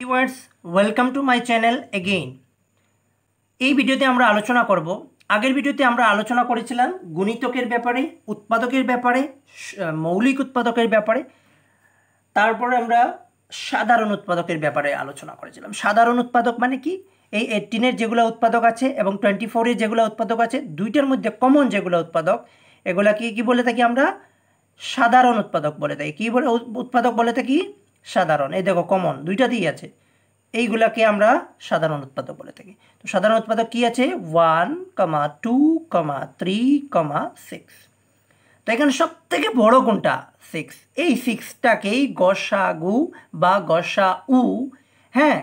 viewers welcome to my channel again এই ভিডিওতে আমরা আলোচনা করব আগের ভিডিওতে আমরা আলোচনা করেছিলাম গুণিতকের ব্যাপারে উৎপাদকের ব্যাপারে মৌলিক উৎপাদকের ব্যাপারে তারপরে আমরা সাধারণ উৎপাদকের ব্যাপারে আলোচনা করেছিলাম সাধারণ উৎপাদক মানে কি এই এইটিনের যেগুলো উৎপাদক আছে এবং টোয়েন্টি ফোরের যেগুলো উৎপাদক আছে দুইটার মধ্যে কমন যেগুলো উৎপাদক এগুলাকে কি বলে থাকি আমরা সাধারণ উৎপাদক বলে থাকি কী বলে উৎপাদক বলে থাকি সাধারণ এই দেখো কমন দুইটাতেই আছে এইগুলাকে আমরা সাধারণ উৎপাদক বলে থাকি তো সাধারণ উৎপাদক কি আছে one comma two comma three comma six তো এখানে সব থেকে বড় কোনটা সিক্স এই সিক্সটাকেই গসা গু বা গসা উ হ্যাঁ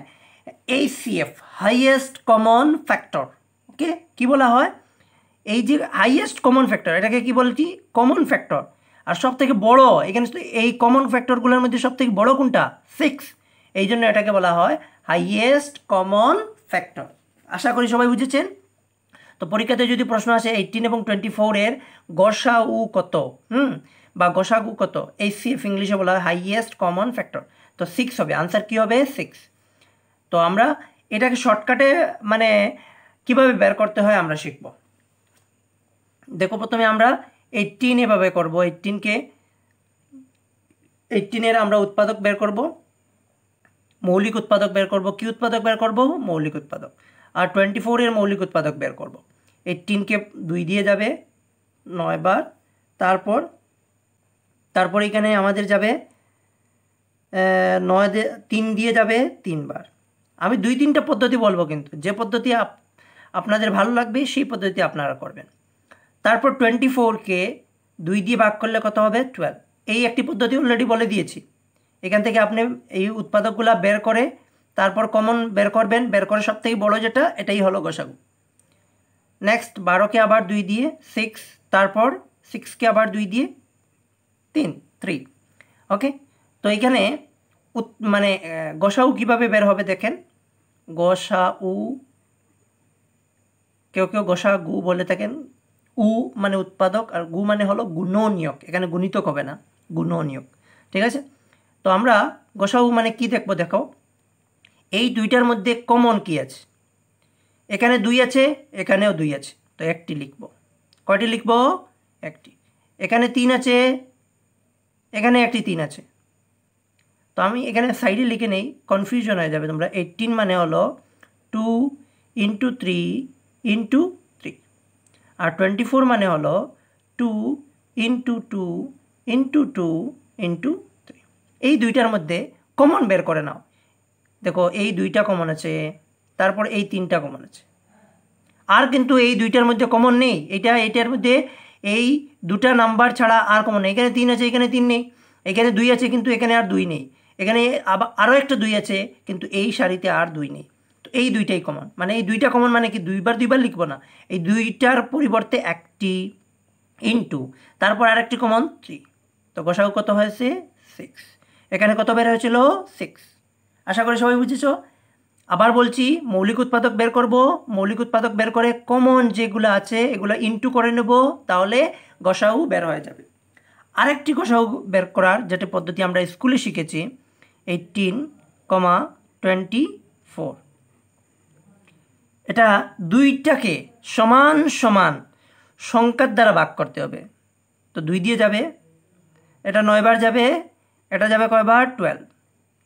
এই F highest common factor okay কি বলা হয় এই যে হাইয়েস্ট কমন ফ্যাক্টর এটাকে কি বলছি কমন ফ্যাক্টর আর সব থেকে বড়ো এখানে এই কমন ফ্যাক্টরগুলোর মধ্যে সব থেকে বড় কোনটা সিক্স এই জন্য এটাকে বলা হয় হাইয়েস্ট কমন ফ্যাক্টর আশা করি সবাই বুঝেছেন তো পরীক্ষাতে যদি প্রশ্ন আসে এইটিন এবং টোয়েন্টি ফোরের গসা উ কত হুম বা গসা উ কত এই সিএফ ইংলিশে বলা হয় হাইয়েস্ট কমন ফ্যাক্টর তো সিক্স হবে আনসার কী হবে সিক্স তো আমরা এটাকে শর্টকাটে মানে কিভাবে বের করতে হয় আমরা শিখব দেখো প্রথমে আমরা এইটিন এভাবে করব এইটিনকে এইটিনের আমরা উৎপাদক বের করব মৌলিক উৎপাদক বের করব কি উৎপাদক বের করব মৌলিক উৎপাদক আর টোয়েন্টি ফোরের মৌলিক উৎপাদক বের করব এইটিনকে দুই দিয়ে যাবে নয় বার তারপর তারপর এখানে আমাদের যাবে নয় তিন দিয়ে যাবে তিনবার আমি দুই তিনটা পদ্ধতি বলবো কিন্তু যে পদ্ধতি আপনাদের ভালো লাগবে সেই পদ্ধতি আপনারা করবেন তারপর টোয়েন্টি ফোরকে দুই দিয়ে ভাগ করলে কত হবে টুয়েলভ এই একটি পদ্ধতি অলরেডি বলে দিয়েছি এখান থেকে আপনি এই উৎপাদকগুলো বের করে তারপর কমন বের করবেন বের করে সব থেকে বড়ো যেটা এটাই হলো গোসাগু নেক্সট বারোকে আবার দুই দিয়ে সিক্স তারপর সিক্সকে আবার দুই দিয়ে তিন থ্রি ওকে তো এখানে মানে গোসাউ কীভাবে বের হবে দেখেন গোসাউ কেউ কেউ গোসা গু বলে থাকেন উ মানে উৎপাদক আর গু মানে হলো গুণনীয়ক এখানে গুণিতক হবে না গুণনীয়ক ঠিক আছে তো আমরা গোসাউ মানে কি দেখবো দেখো এই দুইটার মধ্যে কমন কি আছে এখানে দুই আছে এখানেও দুই আছে তো একটি লিখব কয়টি লিখব একটি এখানে তিন আছে এখানে একটি তিন আছে তো আমি এখানে সাইডে লিখে নেই কনফিউশন হয়ে যাবে তোমরা এইটিন মানে হলো টু ইন্টু থ্রি ইন্টু আর টোয়েন্টি ফোর মানে হলো two into two into two into three এই দুইটার মধ্যে কমন বের করে নাও দেখো এই দুইটা কমন আছে তারপর এই তিনটা কমন আছে আর কিন্তু এই দুইটার মধ্যে কমন নেই এটা এটার মধ্যে এই দুটা নাম্বার ছাড়া আর কমন নেই এখানে তিন আছে এখানে তিন নেই এখানে দুই আছে কিন্তু এখানে আর দুই নেই এখানে আবার আরও একটা দুই আছে কিন্তু এই শাড়িতে আর দুই নেই তো এই দুইটাই কমন মানে এই দুইটা কমন মানে কি দুইবার দুইবার লিখবো না এই দুইটার পরিবর্তে একটি ইন্টু তারপর আর একটি কমন থ্রি তো গোসাগু কত হয়েছে সিক্স এখানে কত বের হয়েছিল সিক্স আশা করি সবাই বুঝেছ আবার বলছি মৌলিক উৎপাদক বের করব মৌলিক উৎপাদক বের করে কমন যেগুলো আছে এগুলো ইন্টু করে নেব তাহলে গসাউ বের হয়ে যাবে আরেকটি গসাউ বের করার যেটা পদ্ধতি আমরা স্কুলে শিখেছি এইটিন কমা টোয়েন্টি ফোর এটা দুইটাকে সমান সমান সংখ্যার দ্বারা ভাগ করতে হবে তো দুই দিয়ে যাবে এটা নয়বার যাবে এটা যাবে কয়বার টুয়েলভ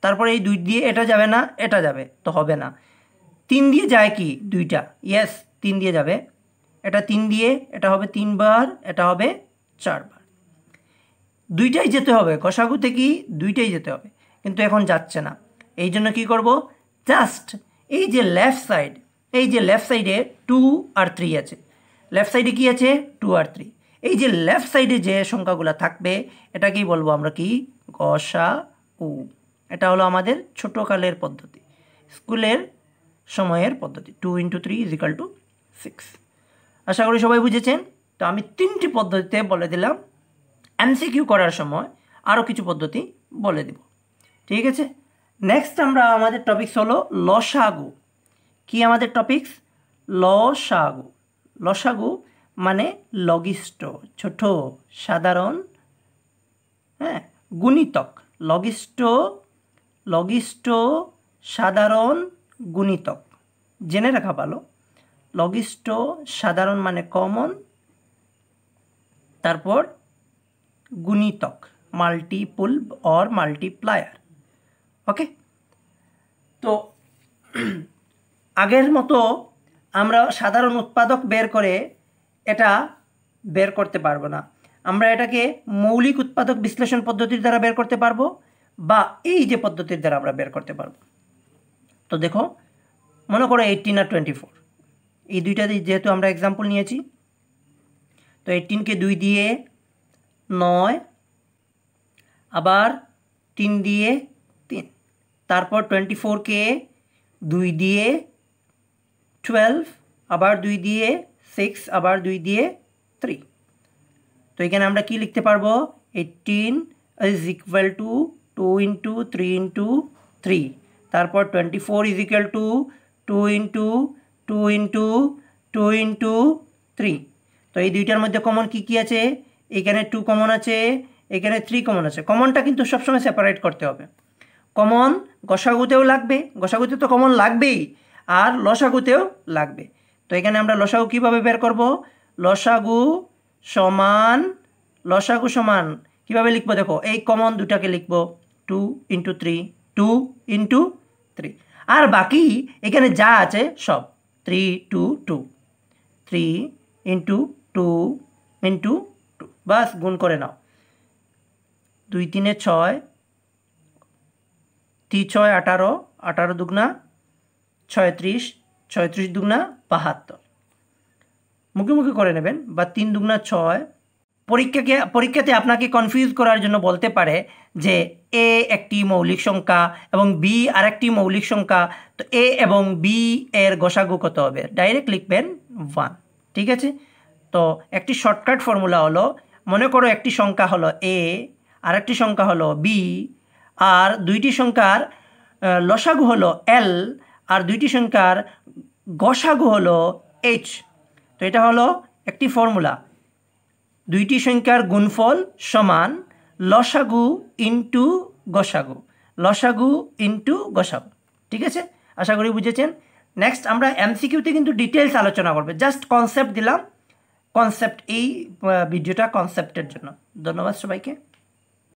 তারপরে এই দুই দিয়ে এটা যাবে না এটা যাবে তো হবে না তিন দিয়ে যায় কি দুইটা ইয়েস তিন দিয়ে যাবে এটা তিন দিয়ে এটা হবে তিনবার এটা হবে চারবার দুইটাই যেতে হবে কষাগু কি দুইটাই যেতে হবে কিন্তু এখন যাচ্ছে না এই জন্য কী করব জাস্ট এই যে লেফট সাইড এই যে লেফট সাইডে টু আর থ্রি আছে লেফট সাইডে কি আছে টু আর থ্রি এই যে লেফট সাইডে যে সংখ্যাগুলো থাকবে এটাকেই বলবো আমরা কি গসা উ এটা হলো আমাদের ছোটোকালের পদ্ধতি স্কুলের সময়ের পদ্ধতি two into three is equal two six আশা করি সবাই বুঝেছেন তো আমি তিনটি পদ্ধতিতে বলে দিলাম এমসিকিউ করার সময় আরও কিছু পদ্ধতি বলে দিব ঠিক আছে নেক্সট আমরা আমাদের টপিকস হলো লসাগু কি আমাদের টপিকস লসাগু লসাগু মানে লগিষ্ট ছোট সাধারণ হ্যাঁ গুণিতক লগিষ্ট লগিষ্ট সাধারণ গুণিতক জেনে রাখা ভালো লগিষ্ট সাধারণ মানে কমন তারপর গুণিতক মাল্টিপুল অর মাল্টিপ্লায়ার ওকে তো আগের মতো আমরা সাধারণ উৎপাদক বের করে এটা বের করতে পারবো না আমরা এটাকে মৌলিক উৎপাদক বিশ্লেষণ পদ্ধতির দ্বারা বের করতে পারবো বা এই যে পদ্ধতির দ্বারা আমরা বের করতে পারবো তো দেখো মনে করো এইটিন আর টোয়েন্টি ফোর এই দুইটা যেহেতু আমরা এক্সাম্পল নিয়েছি তো এইটিনকে দুই দিয়ে নয় আবার তিন দিয়ে তিন তারপর টোয়েন্টি ফোরকে দুই দিয়ে টুয়েলভ আবার দুই দিয়ে সিক্স আবার দুই দিয়ে থ্রি তো এখানে আমরা কি লিখতে পারবো eighteen is equal to two into three into three তারপর twenty four is equal to two into two into two into three তো এই দুইটার মধ্যে কমন কি কি আছে এখানে টু কমন আছে এখানে থ্রি কমন আছে কমনটা কিন্তু সবসময় সেপারেট করতে হবে কমন গসাগুতেও লাগবে গসাগুতে তো কমন লাগবেই আর লসাগুতেও লাগবে তো এখানে আমরা লসাগু কিভাবে বের করব লসাগু সমান লসাগু সমান কিভাবে লিখবো দেখো এই কমন দুটাকে লিখবো two into three two into three আর বাকি এখানে যা আছে সব three two two three into two into two বাস গুণ করে নাও দুই তিনে ছয় তি ছয় আঠারো আঠারো দুগুনা ছয়ত্রিশ ছয়ত্রিশ দুগুনা বাহাত্তর মুখে মুখে করে নেবেন বা তিন দুগুনা ছয় পরীক্ষাকে পরীক্ষাতে আপনাকে কনফিউজ করার জন্য বলতে পারে যে এ একটি মৌলিক সংখ্যা এবং বি আরেকটি মৌলিক সংখ্যা তো এ এবং বি এর গোসাগু কত হবে ডাইরেক্ট লিখবেন ওয়ান ঠিক আছে তো একটি শর্টকাট ফর্মুলা হলো মনে করো একটি সংখ্যা হলো এ আর একটি সংখ্যা হলো বি আর দুইটি সংখ্যার লসাগু হলো এল আর দুইটি সংখ্যার গসাগু হলো এইচ তো এটা হলো একটি ফর্মুলা দুইটি সংখ্যার গুণফল সমান লসাগু ইন্টু গসাগু লসাগু ইন্টু গসাগু ঠিক আছে আশা করি বুঝেছেন নেক্সট আমরা এমসিকিউতে কিন্তু ডিটেলস আলোচনা করবে জাস্ট কনসেপ্ট দিলাম কনসেপ্ট এই ভিডিওটা কনসেপ্টের জন্য ধন্যবাদ সবাইকে